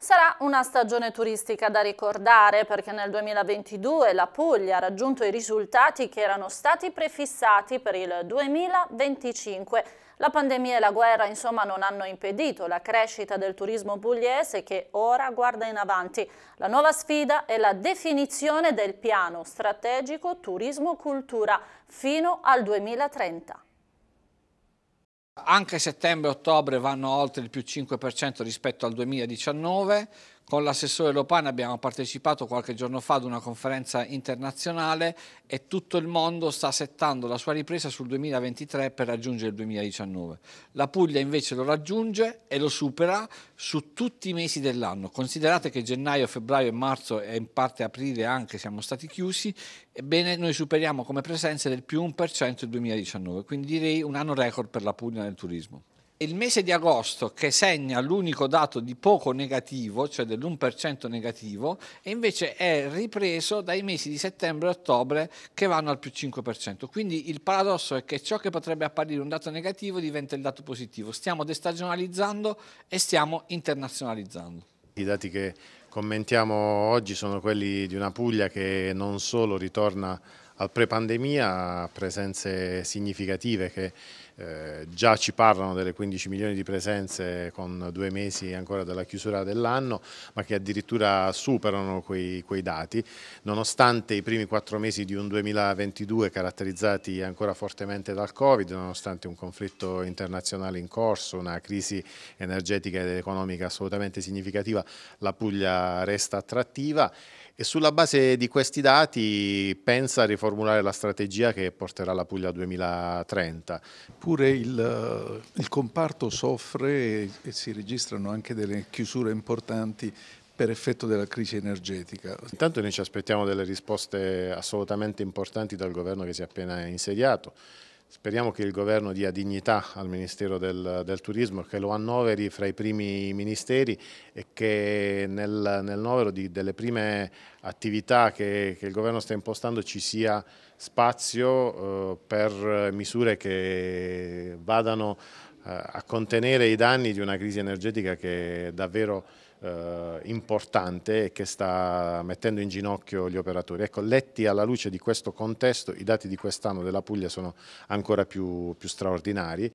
Sarà una stagione turistica da ricordare perché nel 2022 la Puglia ha raggiunto i risultati che erano stati prefissati per il 2025. La pandemia e la guerra insomma non hanno impedito la crescita del turismo pugliese che ora guarda in avanti. La nuova sfida è la definizione del piano strategico turismo-cultura fino al 2030 anche settembre e ottobre vanno oltre il più 5% rispetto al 2019 con l'assessore Lopane abbiamo partecipato qualche giorno fa ad una conferenza internazionale e tutto il mondo sta settando la sua ripresa sul 2023 per raggiungere il 2019. La Puglia invece lo raggiunge e lo supera su tutti i mesi dell'anno. Considerate che gennaio, febbraio e marzo e in parte aprile anche siamo stati chiusi, ebbene noi superiamo come presenze del più 1% il 2019, quindi direi un anno record per la Puglia nel turismo il mese di agosto che segna l'unico dato di poco negativo, cioè dell'1% negativo, e invece è ripreso dai mesi di settembre e ottobre che vanno al più 5%. Quindi il paradosso è che ciò che potrebbe apparire un dato negativo diventa il dato positivo. Stiamo destagionalizzando e stiamo internazionalizzando. I dati che commentiamo oggi sono quelli di una Puglia che non solo ritorna al pre-pandemia, presenze significative che eh, già ci parlano delle 15 milioni di presenze con due mesi ancora dalla chiusura dell'anno, ma che addirittura superano quei, quei, dati, nonostante i primi quattro mesi di un 2022 caratterizzati ancora fortemente dal Covid, nonostante un conflitto internazionale in corso, una crisi energetica ed economica assolutamente significativa, la Puglia resta attrattiva e sulla base di questi dati pensa a riformulare la strategia che porterà la Puglia a 2030 Eppure il, eh, il comparto soffre e, e si registrano anche delle chiusure importanti per effetto della crisi energetica. Intanto noi ci aspettiamo delle risposte assolutamente importanti dal governo che si è appena insediato. Speriamo che il governo dia dignità al Ministero del, del, Turismo, che lo annoveri fra i primi ministeri e che nel, nel novero di, delle prime attività che, che, il governo sta impostando ci sia spazio eh, per misure che vadano eh, a contenere i danni di una crisi energetica che è davvero eh, importante e che sta mettendo in ginocchio gli operatori. Ecco, letti alla luce di questo contesto, i dati di quest'anno della Puglia sono ancora più, più straordinari